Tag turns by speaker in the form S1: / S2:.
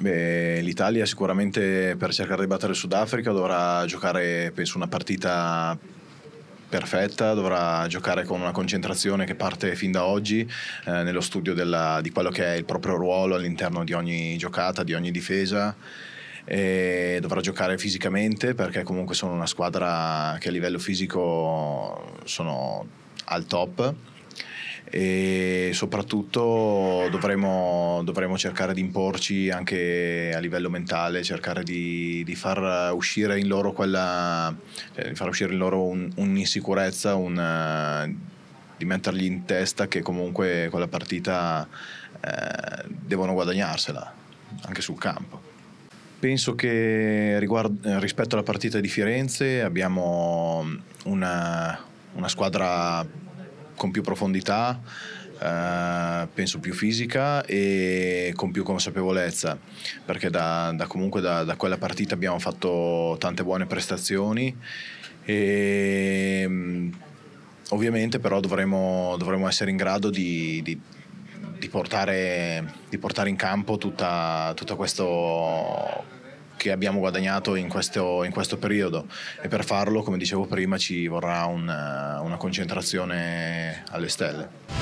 S1: Beh, l'Italia sicuramente per cercare di battere il Sudafrica dovrà giocare, penso, una partita perfetta, dovrà giocare con una concentrazione che parte fin da oggi eh, nello studio della, di quello che è il proprio ruolo all'interno di ogni giocata, di ogni difesa. E dovrà giocare fisicamente perché comunque sono una squadra che a livello fisico sono al top e soprattutto dovremo, dovremo, cercare di imporci anche a livello mentale, cercare di, di far uscire in loro, quella, eh, far uscire in loro un, un'insicurezza, una, eh, di mettergli in testa che comunque quella partita eh, devono guadagnarsela anche sul campo. Penso che riguardo, rispetto alla partita di Firenze abbiamo una, una squadra con più profondità, eh, penso più fisica e con più consapevolezza, perché da, da comunque da, da quella partita abbiamo fatto tante buone prestazioni e mm, ovviamente però dovremo, dovremo, essere in grado di, di, di, portare, di portare, in campo tutta questa che abbiamo guadagnato in questo, in questo, periodo e per farlo, come dicevo prima, ci vorrà un, eh, una concentrazione alle stelle.